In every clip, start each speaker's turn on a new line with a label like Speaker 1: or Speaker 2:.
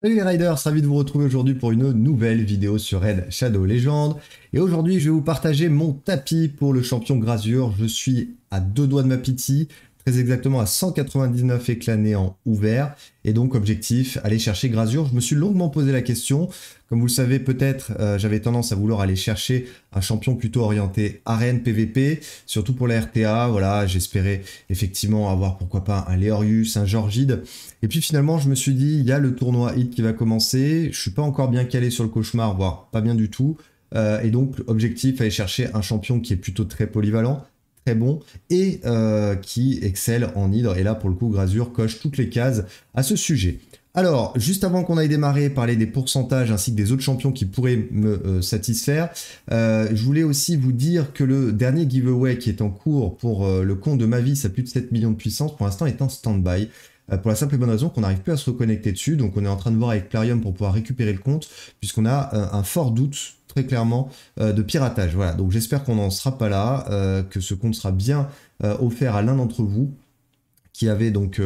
Speaker 1: Salut les riders, ravi de vous retrouver aujourd'hui pour une nouvelle vidéo sur Red Shadow Legends Et aujourd'hui, je vais vous partager mon tapis pour le champion Grasure, Je suis à deux doigts de ma pitié exactement à 199 éclats en ouvert Et donc, objectif, aller chercher Grasure Je me suis longuement posé la question. Comme vous le savez peut-être, euh, j'avais tendance à vouloir aller chercher un champion plutôt orienté arène PVP, surtout pour la RTA. Voilà, j'espérais effectivement avoir pourquoi pas un Léorius, un Georgide. Et puis finalement, je me suis dit, il y a le tournoi HIT qui va commencer. Je suis pas encore bien calé sur le cauchemar, voire pas bien du tout. Euh, et donc, objectif, aller chercher un champion qui est plutôt très polyvalent, bon et euh, qui excelle en hydre. Et là, pour le coup, Grasur coche toutes les cases à ce sujet. Alors, juste avant qu'on aille démarrer, parler des pourcentages ainsi que des autres champions qui pourraient me euh, satisfaire, euh, je voulais aussi vous dire que le dernier giveaway qui est en cours pour le compte de ma vie, ça a plus de 7 millions de puissance, pour l'instant est en stand-by. Euh, pour la simple et bonne raison qu'on n'arrive plus à se reconnecter dessus. Donc on est en train de voir avec Plarium pour pouvoir récupérer le compte, puisqu'on a euh, un fort doute très clairement euh, de piratage. Voilà, donc j'espère qu'on n'en sera pas là, que ce compte sera bien offert à l'un d'entre vous qui avait donc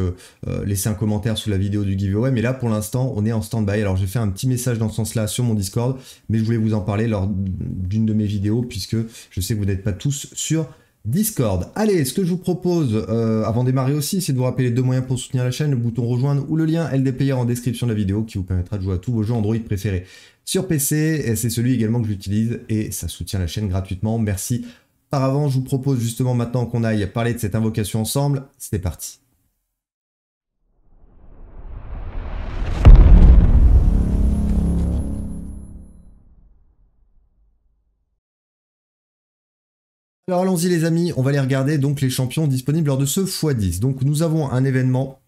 Speaker 1: laissé un commentaire sous la vidéo du giveaway. Mais là, pour l'instant, on est en stand-by. Alors, j'ai fait un petit message dans ce sens-là sur mon Discord, mais je voulais vous en parler lors d'une de mes vidéos, puisque je sais que vous n'êtes pas tous sur Discord. Allez, ce que je vous propose, euh, avant de démarrer aussi, c'est de vous rappeler deux moyens pour soutenir la chaîne, le bouton rejoindre ou le lien LD en description de la vidéo qui vous permettra de jouer à tous vos jeux Android préférés sur PC. c'est celui également que j'utilise et ça soutient la chaîne gratuitement. Merci. Par avant, je vous propose justement maintenant qu'on aille parler de cette invocation ensemble. C'est parti. Alors allons-y les amis, on va les regarder donc les champions disponibles lors de ce x10. Donc nous avons un événement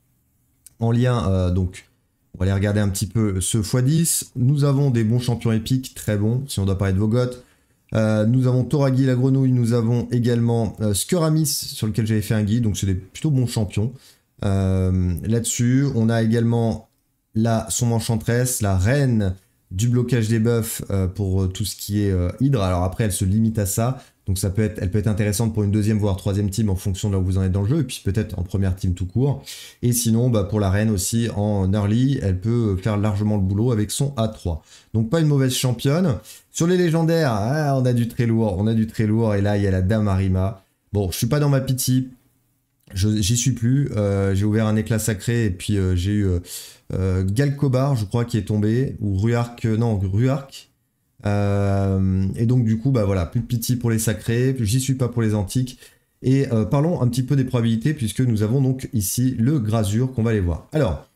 Speaker 1: en lien euh, donc on va aller regarder un petit peu ce x10. Nous avons des bons champions épiques, très bons si on doit parler de Vogot. Euh, nous avons Toragi la grenouille, nous avons également euh, Skeramis sur lequel j'avais fait un guide, donc c'est des plutôt bons champions. Là-dessus, on a également la son enchantresse, la reine du blocage des buffs pour tout ce qui est hydre. Alors après, elle se limite à ça. Donc ça peut être, elle peut être intéressante pour une deuxième voire troisième team en fonction de là où vous en êtes dans le jeu, et puis peut-être en première team tout court. Et sinon, bah pour la reine aussi en early, elle peut faire largement le boulot avec son A3. Donc pas une mauvaise championne. Sur les légendaires, ah, on a du très lourd, on a du très lourd, et là il y a la dame Arima. Bon, je suis pas dans ma pitié, j'y suis plus. Euh, j'ai ouvert un éclat sacré et puis euh, j'ai eu euh, euh Galcobar, je crois, qui est tombé, ou Ruark, non, Ruark euh, et donc du coup, bah voilà, plus de pitié pour les sacrés, j'y suis pas pour les antiques. Et euh, parlons un petit peu des probabilités, puisque nous avons donc ici le grasure qu'on va aller voir. Alors,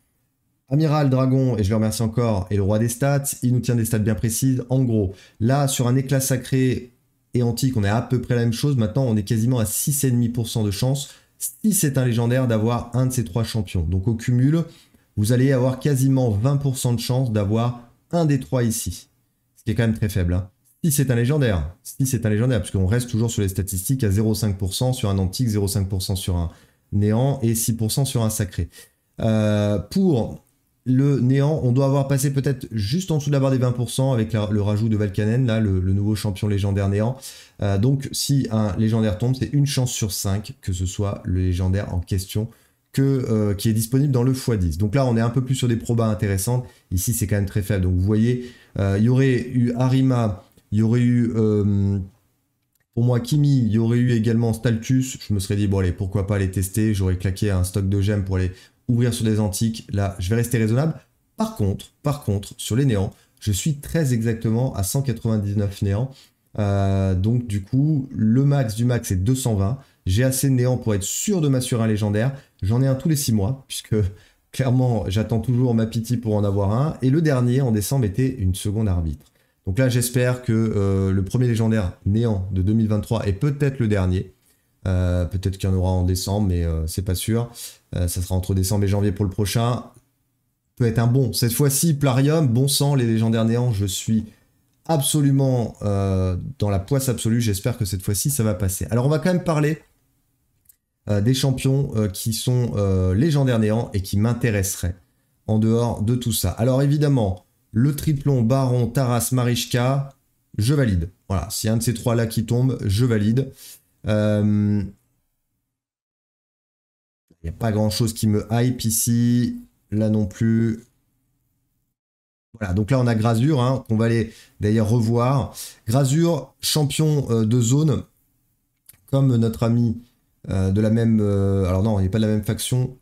Speaker 1: Amiral Dragon, et je le remercie encore, et le roi des stats, il nous tient des stats bien précises. En gros, là, sur un éclat sacré et antique, on est à peu près la même chose. Maintenant, on est quasiment à 6,5% de chance, si c'est un légendaire, d'avoir un de ces trois champions. Donc au cumul, vous allez avoir quasiment 20% de chance d'avoir un des trois ici quand même très faible. Hein. Si c'est un légendaire, si c'est un légendaire, parce qu'on reste toujours sur les statistiques à 0,5% sur un antique, 0,5% sur un néant et 6% sur un sacré. Euh, pour le néant, on doit avoir passé peut-être juste en dessous de la barre des 20% avec le rajout de Valkanen, là, le, nouveau champion légendaire néant. Euh, donc si un légendaire tombe, c'est une chance sur 5 que ce soit le légendaire en question euh, qui est disponible dans le x10. Donc là, on est un peu plus sur des probas intéressantes. Ici, c'est quand même très faible. Donc vous voyez, euh, il y aurait eu Arima, il y aurait eu euh, pour moi, Kimi, il y aurait eu également Staltus. Je me serais dit, bon allez, pourquoi pas les tester. J'aurais claqué un stock de gemmes pour les ouvrir sur des antiques. Là, je vais rester raisonnable. Par contre, par contre, sur les néants, je suis très exactement à 199 néants. donc du coup, le max du max est 220 j'ai assez de néant pour être sûr de m'assurer un légendaire. J'en ai un tous les 6 mois, puisque clairement, j'attends toujours ma pitié pour en avoir un. Et le dernier, en décembre, était une seconde arbitre. Donc là, j'espère que euh, le premier légendaire néant de 2023 est peut-être le dernier. Euh, peut-être qu'il y en aura en décembre, mais euh, c'est pas sûr. ça sera entre décembre et janvier pour le prochain. Peut être un bon. Cette fois-ci, Plarium, bon sang, les légendaires néants, je suis absolument dans la poisse absolue. J'espère que cette fois-ci, ça va passer. Alors, on va quand même parler euh, des champions euh, qui sont euh, légendaires néant et qui m'intéresseraient en dehors de tout ça. Alors évidemment, le triplon Baron, Taras, Mariska, je valide. Voilà, si un de ces trois-là qui tombe, je valide. Il n'y a pas grand-chose qui me hype ici. Là non plus. Voilà, donc là on a Grasure, hein, qu'on va aller d'ailleurs revoir. Grasure, champion de zone, comme notre ami euh, de la même. Euh, alors non, il n'est pas de la même faction.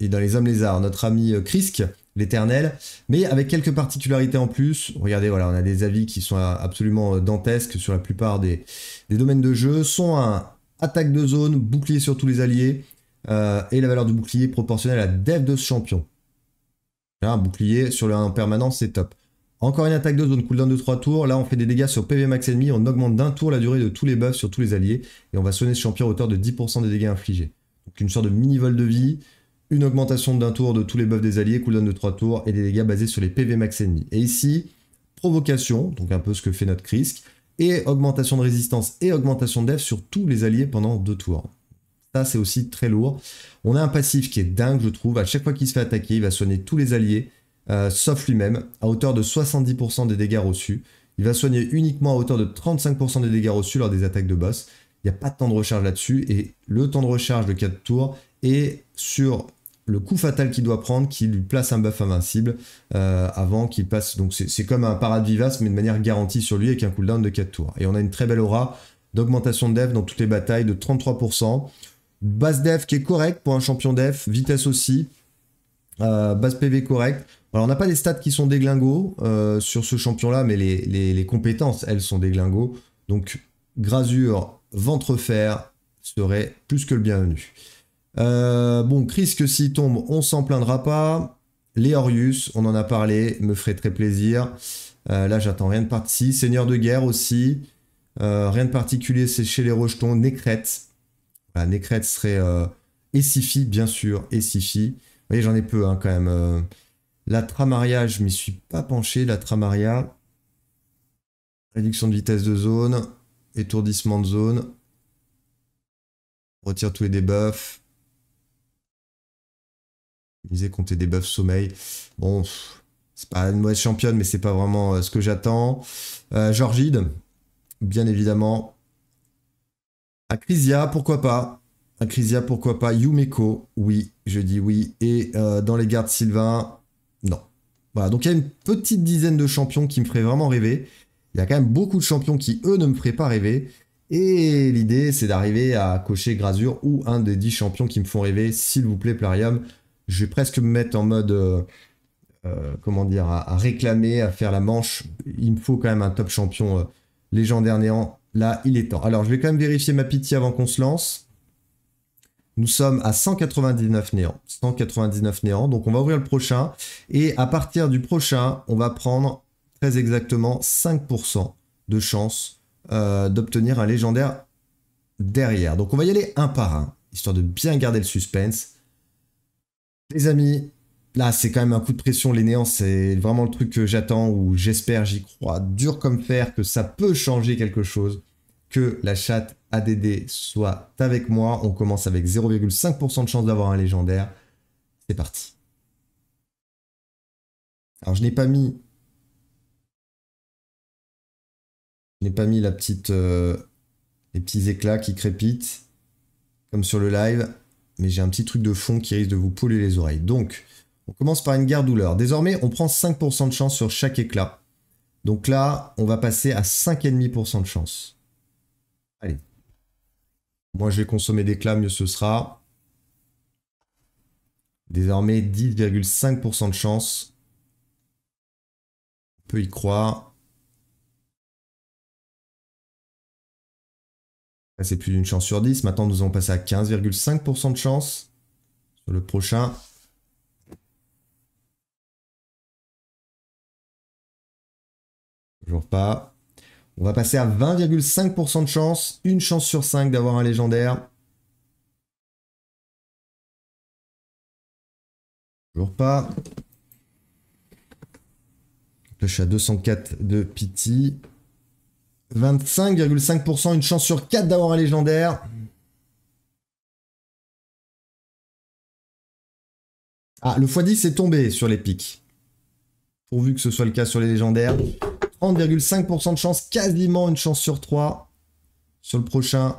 Speaker 1: Et dans les hommes lézards, notre ami euh, Krisk, l'éternel, mais avec quelques particularités en plus. Regardez, voilà, on a des avis qui sont absolument dantesques sur la plupart des, des domaines de jeu. Sont un attaque de zone, bouclier sur tous les alliés, et la valeur du bouclier proportionnelle à la dev de ce champion. un hein, bouclier sur le 1 en permanence, c'est top. Encore une attaque de zone, cooldown de 3 tours. Là, on fait des dégâts sur PV max ennemi. On augmente d'un tour la durée de tous les buffs sur tous les alliés. Et on va sonner ce champion à hauteur de 10% des dégâts infligés. Donc une sorte de mini-vol de vie, une augmentation d'un tour de tous les buffs des alliés, cooldown de 3 tours et des dégâts basés sur les PV max ennemi. Et ici, provocation, donc un peu ce que fait notre Krisk, et augmentation de résistance et augmentation de def sur tous les alliés pendant 2 tours. Ça, c'est aussi très lourd. On a un passif qui est dingue, je trouve. À chaque fois qu'il se fait attaquer, il va sonner tous les alliés euh, sauf lui-même, à hauteur de 70% des dégâts reçus. Il va soigner uniquement à hauteur de 35% des dégâts reçus lors des attaques de boss. Il n'y a pas de temps de recharge là-dessus, et le temps de recharge de 4 tours est sur le coup fatal qu'il doit prendre qui lui place un buff invincible euh, avant qu'il passe. Donc c'est comme un parade vivace mais de manière garantie sur lui avec un cooldown de 4 tours. Et on a une très belle aura d'augmentation de def dans toutes les batailles de 33%. Base def qui est correcte pour un champion def, vitesse aussi. Euh, base PV correcte. Alors, on n'a pas des stats qui sont des euh, sur ce champion-là, mais les, compétences, elles, sont des glingos. Donc, Grasure, ventre fer serait plus que le bienvenu. Euh, bon, Chris, que s'il tombe, on s'en plaindra pas. Léorius, on en a parlé, me ferait très plaisir. Euh, là, j'attends rien de parti. Seigneur de guerre aussi. Euh, rien de particulier, c'est chez les rejetons. Nécrète. Voilà, serait. Euh, Essifi, bien sûr. Essifi. Vous voyez, j'en ai peu hein, quand même. La Tramaria, je ne m'y suis pas penché. La Tramaria, réduction de vitesse de zone, étourdissement de zone, retire tous les debuffs, misé compter des buffs sommeil. Bon, c'est pas une mauvaise championne, mais c'est pas vraiment euh, ce que j'attends. Euh, Georgide, bien évidemment. Acrisia, pourquoi pas. Acrisia, pourquoi pas. Yumeko, oui, je dis oui. Et euh, dans les gardes Sylvain, non. Voilà, donc il y a une petite dizaine de champions qui me feraient vraiment rêver. Il y a quand même beaucoup de champions qui, eux, ne me feraient pas rêver. Et l'idée, c'est d'arriver à cocher Grasure ou un des 10 champions qui me font rêver. S'il vous plaît, Plarium, je vais presque me mettre en mode. Euh, euh, comment dire, à, réclamer, à faire la manche. Il me faut quand même un top champion euh, légendaire néant. Là, il est temps. Alors, je vais quand même vérifier ma pitié avant qu'on se lance. Nous sommes à 199 néants. 199 néants. Donc on va ouvrir le prochain. Et à partir du prochain, on va prendre très exactement 5% de chance euh, d'obtenir un légendaire derrière. Donc on va y aller un par un, histoire de bien garder le suspense. Les amis, là c'est quand même un coup de pression, les néants, c'est vraiment le truc que j'attends ou j'espère, j'y crois, dur comme fer, que ça peut changer quelque chose que la chatte ADD soit avec moi. On commence avec 0,5% de chance d'avoir un légendaire. C'est parti. Alors je n'ai pas mis... Je n'ai pas mis la petite, euh, les petits éclats qui crépitent, comme sur le live, mais j'ai un petit truc de fond qui risque de vous pouler les oreilles. Donc, on commence par une guerre douleur Désormais, on prend 5% de chance sur chaque éclat. Donc là, on va passer à 5,5% de chance. Allez. Moi, je vais consommer des clats, mieux ce sera. Désormais, 10,5% de chance. On peut y croire. C'est plus d'une chance sur 10. Maintenant, nous allons passer à 15,5% de chance sur le prochain. Toujours pas. On va passer à 20,5% de chance, une chance sur 5 d'avoir un légendaire. Toujours pas. suis à 204 de Pity. 25,5%, une chance sur 4 d'avoir un légendaire. Ah, le x10 est tombé sur les pics. Pourvu que ce soit le cas sur les légendaires. 30,5% de chance, quasiment une chance sur 3 sur le prochain.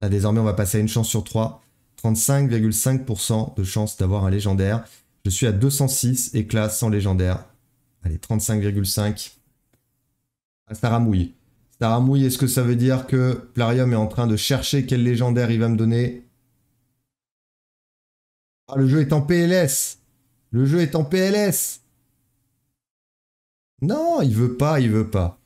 Speaker 1: Là, désormais, on va passer à une chance sur 3. 35,5% de chance d'avoir un légendaire. Je suis à 206 et classe sans légendaire. Allez, 35,5. Ça ah, ramouille. Ça ramouille, est-ce que ça veut dire que Plarium est en train de chercher quel légendaire il va me donner ah, le jeu est en PLS. Le jeu est en PLS. Non, il veut pas, il veut pas.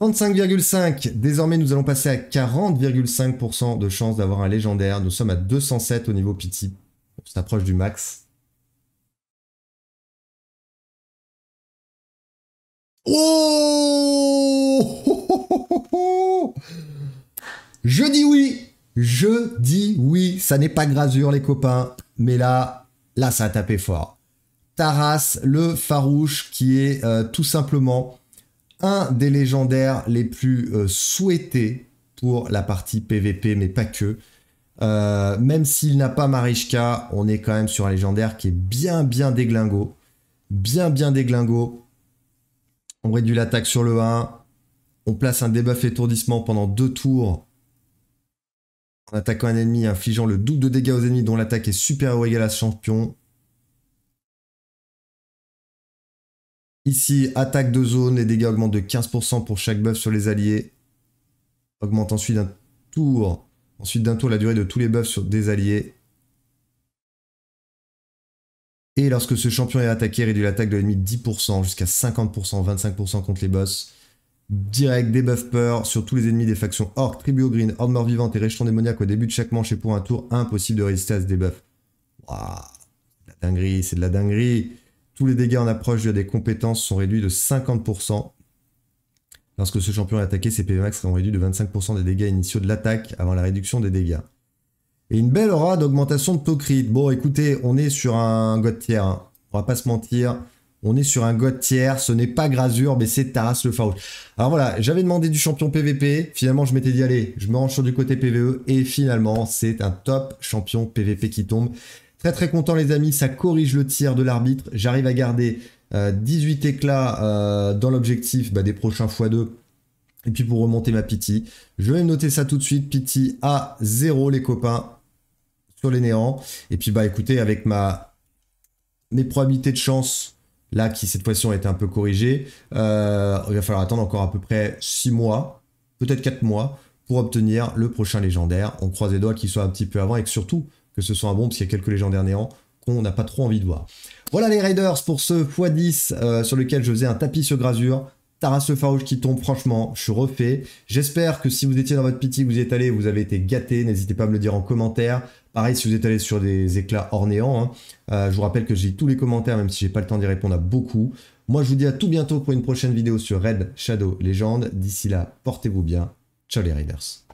Speaker 1: 35,5. Désormais, nous allons passer à 40,5% de chance d'avoir un légendaire. Nous sommes à 207 au niveau pity. On s'approche du max. Oh Je dis oui je dis oui, ça n'est pas grasure les copains, mais là, là ça a tapé fort. Taras, le farouche, qui est euh, tout simplement un des légendaires les plus euh, souhaités pour la partie PVP, mais pas que. Euh, même s'il n'a pas Marishka, on est quand même sur un légendaire qui est bien bien déglingot. Bien bien déglingo. On réduit l'attaque sur le 1. On place un debuff étourdissement pendant deux tours en attaquant un ennemi infligeant le double de dégâts aux ennemis dont l'attaque est supérieure ou égale à ce champion. Ici, attaque de zone, les dégâts augmentent de 15% pour chaque buff sur les alliés. Augmente ensuite d'un tour. Ensuite d'un tour la durée de tous les buffs sur des alliés. Et lorsque ce champion est attaqué, réduit l'attaque de l'ennemi de 10% jusqu'à 50%, 25% contre les boss direct des peur sur tous les ennemis des factions Orc, Tribu Green, Horde Mort Vivante et Réchon Démoniaque au début de chaque manche et pour un tour, impossible de résister à ce debuff. Waouh, c'est de la dinguerie, c'est de la dinguerie. Tous les dégâts en approche via des compétences sont réduits de 50%. Lorsque ce champion est attaqué, ses PV max seront réduits de 25% des dégâts initiaux de l'attaque avant la réduction des dégâts. Et une belle aura d'augmentation de taux crit. Bon, écoutez, on est sur un god tier. Hein. On va pas se mentir. On est sur un god tiers, ce n'est pas Grasure. mais c'est Taras le Farouche. Alors voilà, j'avais demandé du champion PVP, finalement je m'étais dit allez, je me range sur du côté PVE, et finalement c'est un top champion PVP qui tombe. Très très content les amis, ça corrige le tiers de l'arbitre, j'arrive à garder 18 euh, éclats euh, dans l'objectif bah, des prochains x2. Et puis pour remonter ma Pity, je vais noter ça tout de suite, Pity à 0 les copains, sur les néants. Et puis bah écoutez, avec ma mes probabilités de chance là qui cette fois-ci ont été un peu corrigés. Euh, il va falloir attendre encore à peu près 6 mois, peut-être 4 mois, pour obtenir le prochain légendaire. On croise les doigts qu'il soit un petit peu avant et que surtout que ce soit un bon, parce qu'il y a quelques légendaires néants qu'on n'a pas trop envie de voir. Voilà les Raiders pour ce x10 euh, sur lequel je faisais un tapis sur grasure, Taras le Farouche qui tombe, franchement, je suis refait. J'espère que si vous étiez dans votre pitié, vous y êtes allé, vous avez été gâté. N'hésitez pas à me le dire en commentaire. Pareil, si vous êtes allé sur des éclats ornéants, hein, euh, je vous rappelle que j'ai tous les commentaires, même si j'ai pas le temps d'y répondre à beaucoup. Moi, je vous dis à tout bientôt pour une prochaine vidéo sur Red Shadow légende D'ici là, portez-vous bien. Ciao les Raiders.